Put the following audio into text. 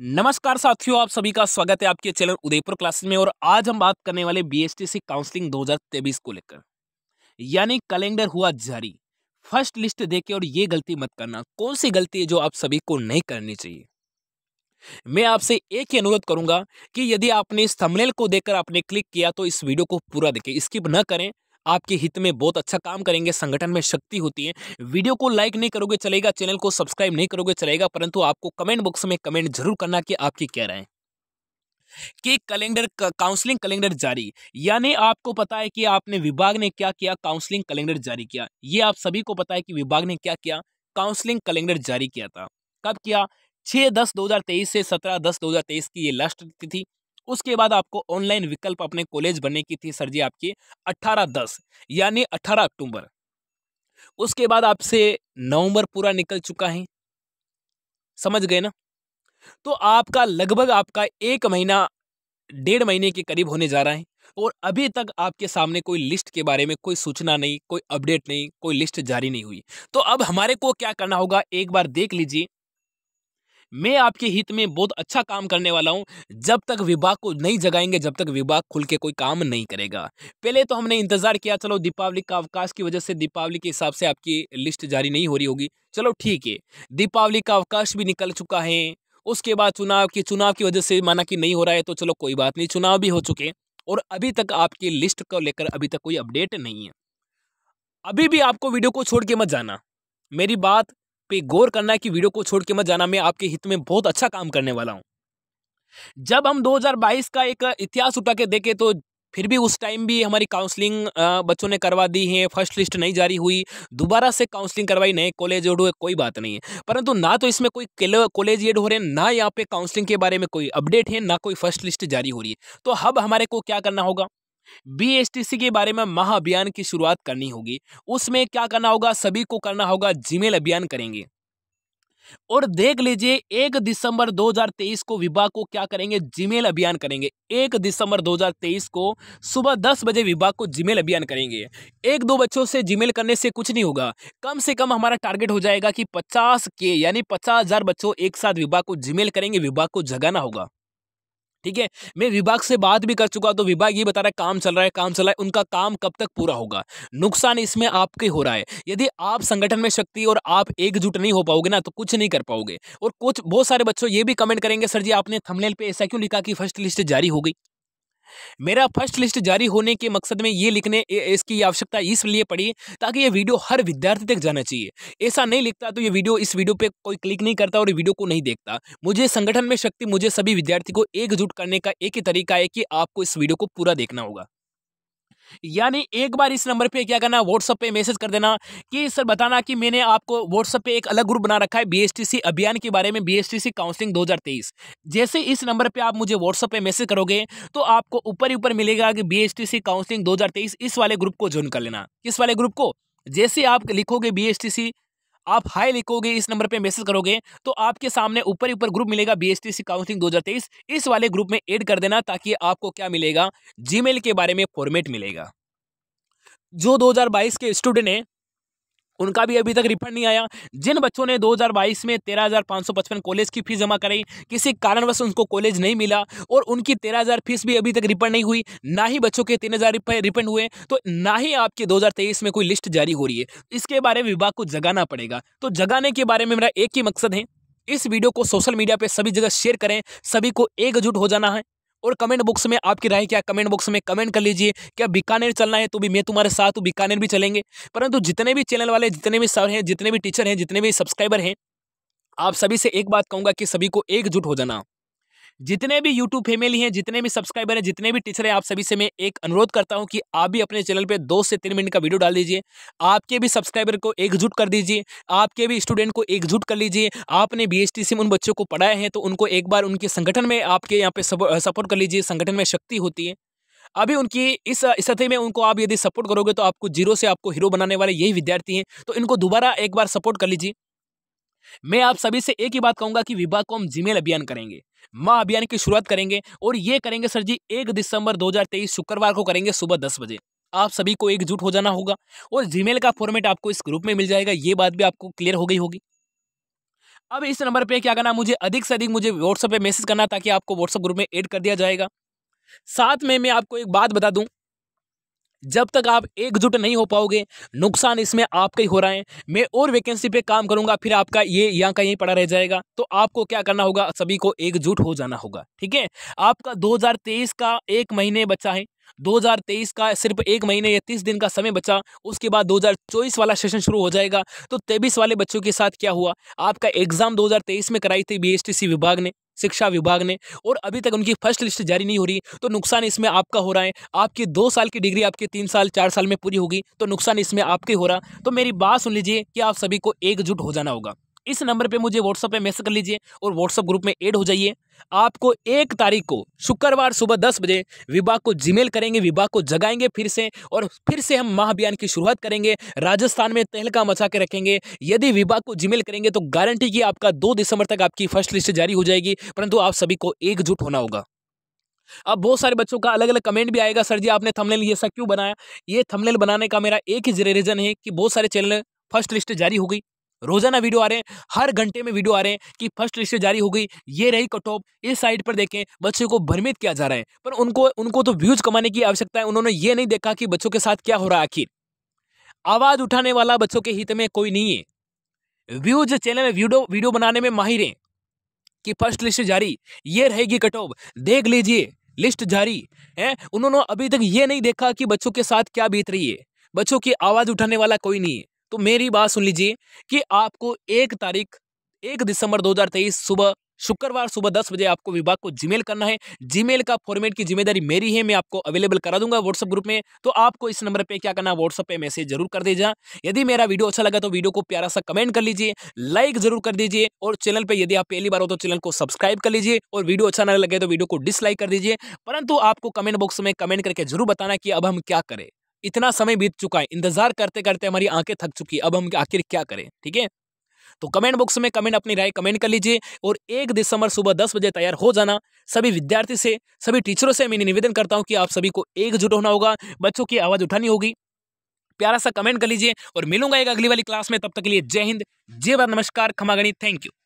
नमस्कार साथियों आप सभी का स्वागत है आपके चैनल उदयपुर क्लासेस में और आज हम बात करने वाले बीएसटीसी काउंसलिंग 2023 को लेकर यानी कैलेंडर हुआ जारी फर्स्ट लिस्ट देखे और ये गलती मत करना कौन सी गलती है जो आप सभी को नहीं करनी चाहिए मैं आपसे एक ही अनुरोध करूंगा कि यदि आपने इस थंबनेल को देखकर आपने क्लिक किया तो इस वीडियो को पूरा देखें स्किप न करें आपके हित में बहुत अच्छा काम करेंगे संगठन में शक्ति होती है वीडियो को लाइक नहीं करोगे चलेगा चैनल को सब्सक्राइब नहीं करोगे चलेगा परंतु आपको कमेंट बॉक्स में कमेंट जरूर करना कि आपकी क्या राय कि कैलेंडर काउंसलिंग कैलेंडर जारी यानी आपको पता है कि आपने विभाग ने क्या किया काउंसलिंग कैलेंडर जारी किया ये आप सभी को पता है कि विभाग ने क्या किया काउंसलिंग कैलेंडर जारी किया था कब किया छः दस दो हज़ार तेईस से सत्रह दस दो हज़ार तेईस की ये लास्ट तिथि उसके बाद आपको ऑनलाइन विकल्प अपने कॉलेज बनने की थी सर जी आपकी अट्ठारह दस यानी अट्ठारह अक्टूबर उसके बाद आपसे नवंबर पूरा निकल चुका है समझ गए ना तो आपका लगभग आपका एक महीना डेढ़ महीने के करीब होने जा रहा है और अभी तक आपके सामने कोई लिस्ट के बारे में कोई सूचना नहीं कोई अपडेट नहीं कोई लिस्ट जारी नहीं हुई तो अब हमारे को क्या करना होगा एक बार देख लीजिए मैं आपके हित में बहुत अच्छा काम करने वाला हूँ जब तक विभाग को नहीं जगाएंगे जब तक विभाग खुल के कोई काम नहीं करेगा पहले तो हमने इंतजार किया चलो दीपावली का अवकाश की वजह से दीपावली के हिसाब से आपकी लिस्ट जारी नहीं हो रही होगी चलो ठीक है दीपावली का अवकाश भी निकल चुका है उसके बाद चुनाव की चुनाव की वजह से माना कि नहीं हो रहा है तो चलो कोई बात नहीं चुनाव भी हो चुके और अभी तक आपकी लिस्ट को लेकर अभी तक कोई अपडेट नहीं है अभी भी आपको वीडियो को छोड़ के मत जाना मेरी बात पे गौर करना है कि वीडियो को छोड़ के मत जाना मैं आपके हित में बहुत अच्छा काम करने वाला हूँ जब हम 2022 का एक इतिहास उठा के देखें तो फिर भी उस टाइम भी हमारी काउंसलिंग बच्चों ने करवा दी है फर्स्ट लिस्ट नहीं जारी हुई दोबारा से काउंसलिंग करवाई नए कॉलेज एड हुए कोई बात नहीं है परंतु ना तो इसमें कोई कॉलेज एड हो रहे हैं ना यहाँ पे काउंसलिंग के बारे में कोई अपडेट है ना कोई फर्स्ट लिस्ट जारी हो रही है तो अब हमारे को क्या करना होगा बी के बारे में महाअभियान की शुरुआत करनी होगी उसमें क्या करना होगा सभी को करना होगा जीमेल अभियान करेंगे और देख लीजिए एक दिसंबर 2023 को विभाग को क्या करेंगे जीमेल अभियान करेंगे एक दिसंबर 2023 को सुबह 10 बजे विभाग को जीमेल अभियान करेंगे एक दो बच्चों से जीमेल करने से कुछ नहीं होगा कम से कम हमारा टारगेट हो जाएगा कि 50 के यानी पचास हजार बच्चों एक साथ विभाग को जीमेल करेंगे विभाग को जगाना होगा ठीक है मैं विभाग से बात भी कर चुका तो विभाग ये बता रहा है काम चल रहा है काम चल रहा है उनका काम कब तक पूरा होगा नुकसान इसमें आपके हो रहा है यदि आप संगठन में शक्ति और आप एकजुट नहीं हो पाओगे ना तो कुछ नहीं कर पाओगे और कुछ बहुत सारे बच्चों ये भी कमेंट करेंगे सर जी आपने थमलेल पे ऐसा क्यों लिखा कि फर्स्ट लिस्ट जारी हो गई मेरा फर्स्ट लिस्ट जारी होने के मकसद में ये लिखने इसकी आवश्यकता इसलिए पड़ी ताकि ये वीडियो हर विद्यार्थी तक जाना चाहिए ऐसा नहीं लिखता तो ये वीडियो इस वीडियो पे कोई क्लिक नहीं करता और वीडियो को नहीं देखता मुझे संगठन में शक्ति मुझे सभी विद्यार्थी को एकजुट करने का एक ही तरीका है कि आपको इस वीडियो को पूरा देखना होगा यानी एक बार इस नंबर पे क्या करना व्हाट्सअप पे मैसेज कर देना कि सर बताना कि मैंने आपको व्हाट्सअप पे एक अलग ग्रुप बना रखा है बीएसटीसी अभियान के बारे में बीएसटीसी काउंसलिंग 2023 जैसे इस नंबर पे आप मुझे व्हाट्सअप पे मैसेज करोगे तो आपको ऊपर ही ऊपर मिलेगा कि बीएसटीसी काउंसलिंग 2023 इस वाले ग्रुप को ज्वाइन कर लेना किस वाले ग्रुप को जैसे आप लिखोगे बी आप हाई लिखोगे इस नंबर पे मैसेज करोगे तो आपके सामने ऊपर ऊपर ग्रुप मिलेगा B S T C counselling दो इस वाले ग्रुप में ऐड कर देना ताकि आपको क्या मिलेगा जीमेल के बारे में फॉर्मेट मिलेगा जो 2022 के स्टूडेंट हैं उनका भी अभी तक रिफंड नहीं आया जिन बच्चों ने 2022 में 13,555 कॉलेज की फीस जमा कराई किसी कारणवश उनको कॉलेज नहीं मिला और उनकी 13,000 फीस भी अभी तक रिफंड नहीं हुई ना ही बच्चों के तीन हज़ार रिफंड हुए तो ना ही आपके 2023 में कोई लिस्ट जारी हो रही है इसके बारे में विभाग को जगाना पड़ेगा तो जगाने के बारे में मेरा एक ही मकसद है इस वीडियो को सोशल मीडिया पर सभी जगह शेयर करें सभी को एकजुट हो जाना है और कमेंट बॉक्स में आपकी राय क्या कमेंट बॉक्स में कमेंट कर लीजिए क्या बीकानेर चलना है तो भी मैं तुम्हारे साथ हूँ बीकानेर भी चलेंगे परंतु जितने भी चैनल वाले जितने भी सर हैं जितने भी टीचर हैं जितने भी सब्सक्राइबर हैं आप सभी से एक बात कहूँगा कि सभी को एकजुट हो जाना जितने भी यूट्यूब फैमिली हैं जितने भी सब्सक्राइबर हैं जितने भी टीचर हैं आप सभी से मैं एक अनुरोध करता हूं कि आप भी अपने चैनल पे दो से तीन मिनट का वीडियो डाल दीजिए आपके भी सब्सक्राइबर को एकजुट कर दीजिए आपके भी स्टूडेंट को एकजुट कर लीजिए आपने बी एस से उन बच्चों को पढ़ाए हैं तो उनको एक बार उनके संगठन में आपके यहाँ पे सपोर्ट कर लीजिए संगठन में शक्ति होती है अभी उनकी इस स्थिति में उनको आप यदि सपोर्ट करोगे तो आपको जीरो से आपको हीरो बनाने वाले यही विद्यार्थी हैं तो इनको दोबारा एक बार सपोर्ट कर लीजिए मैं आप सभी से एक ही बात कहूंगा कि विभाग को हम जीमेल अभियान करेंगे माँ अभियान की शुरुआत करेंगे और ये करेंगे सर जी एक दिसंबर 2023 शुक्रवार को करेंगे सुबह दस बजे आप सभी को एकजुट हो जाना होगा और जीमेल का फॉर्मेट आपको इस ग्रुप में मिल जाएगा ये बात भी आपको क्लियर हो गई होगी अब इस नंबर पे क्या करना मुझे अधिक से अधिक मुझे व्हाट्सएप पे मैसेज करना ताकि आपको व्हाट्सएप ग्रुप में ऐड कर दिया जाएगा साथ में मैं आपको एक बात बता दूं जब तक आप एकजुट नहीं हो पाओगे नुकसान इसमें आपका ही हो रहा है मैं और वैकेंसी पे काम करूंगा फिर आपका ये यहाँ का यहीं पड़ा रह जाएगा तो आपको क्या करना होगा सभी को एकजुट हो जाना होगा ठीक है आपका 2023 का एक महीने बचा है 2023 का सिर्फ एक महीने या तीस दिन का समय बचा उसके बाद 2024 वाला सेशन शुरू हो जाएगा तो तेईस वाले बच्चों के साथ क्या हुआ आपका एग्जाम 2023 में कराई थी बीएसटीसी विभाग ने शिक्षा विभाग ने और अभी तक उनकी फर्स्ट लिस्ट जारी नहीं हो रही तो नुकसान इसमें आपका हो रहा है आपकी दो साल की डिग्री आपके तीन साल चार साल में पूरी होगी तो नुकसान इसमें आपके हो रहा तो मेरी बात सुन लीजिए कि आप सभी को एकजुट हो जाना होगा इस नंबर पे मुझे व्हाट्सअप पे मैसेज कर लीजिए और व्हाट्सअप ग्रुप में ऐड हो जाइए आपको एक तारीख को शुक्रवार सुबह दस बजे विभाग को जीमेल करेंगे विभाग को जगाएंगे फिर से और फिर से हम महाअभियान की शुरुआत करेंगे राजस्थान में तहलका मचा के रखेंगे यदि विभाग को जीमेल करेंगे तो गारंटी की आपका दो दिसंबर तक आपकी फर्स्ट लिस्ट जारी हो जाएगी परंतु आप सभी को एकजुट होना होगा अब बहुत सारे बच्चों का अलग अलग कमेंट भी आएगा सर जी आपने थमलेल ये सब क्यों बनाया ये थमलेल बनाने का मेरा एक ही रीजन है कि बहुत सारे चैनल फर्स्ट लिस्ट जारी हो गई रोजाना वीडियो आ रहे हैं हर घंटे में वीडियो आ रहे हैं कि फर्स्ट लिस्ट जारी हो गई ये रही कट ऑफ इस साइड पर देखें बच्चों को भ्रमित किया जा रहा है पर उनको उनको तो व्यूज कमाने की आवश्यकता है उन्होंने ये नहीं देखा कि बच्चों के साथ क्या हो रहा है आखिर आवाज उठाने वाला बच्चों के हित में कोई नहीं है व्यूज चैनल में वीडियो वीडियो बनाने में माहिर है कि फर्स्ट लिस्ट जारी ये रहेगी कट ऑफ देख लीजिए लिस्ट जारी है उन्होंने अभी तक ये नहीं देखा कि बच्चों के साथ क्या बीत रही है बच्चों की आवाज़ उठाने वाला कोई नहीं है तो मेरी बात सुन लीजिए कि आपको एक तारीख एक दिसंबर 2023 सुबह शुक्रवार सुबह दस बजे आपको विभाग को जीमेल करना है जीमेल का फॉर्मेट की जिम्मेदारी मेरी है मैं आपको अवेलेबल करा दूंगा व्हाट्सअप ग्रुप में तो आपको इस नंबर पे क्या करना व्हाट्सअप पे मैसेज जरूर कर दीजिए यदि मेरा वीडियो अच्छा लगा तो वीडियो को प्यारा सा कमेंट कर लीजिए लाइक जरूर कर दीजिए और चैनल पर यदि आप पहली बार हो तो चैनल को सब्सक्राइब कर लीजिए और वीडियो अच्छा ना लगे तो वीडियो को डिसलाइक कर दीजिए परंतु आपको कमेंट बॉक्स में कमेंट करके जरूर बताना कि अब हम क्या करें इतना समय बीत चुका है इंतजार करते करते हमारी आंखें थक चुकी है अब हम आखिर क्या करें ठीक है तो कमेंट बॉक्स में कमेंट अपनी राय कमेंट कर लीजिए और एक दिसंबर सुबह दस बजे तैयार हो जाना सभी विद्यार्थी से सभी टीचरों से मैं निवेदन करता हूँ कि आप सभी को एकजुट होना होगा बच्चों की आवाज़ उठानी होगी प्यारा सा कमेंट कर लीजिए और मिलूंगा एक अगली वाली क्लास में तब तक के लिए जय हिंद जय भारत नमस्कार खमागणी थैंक यू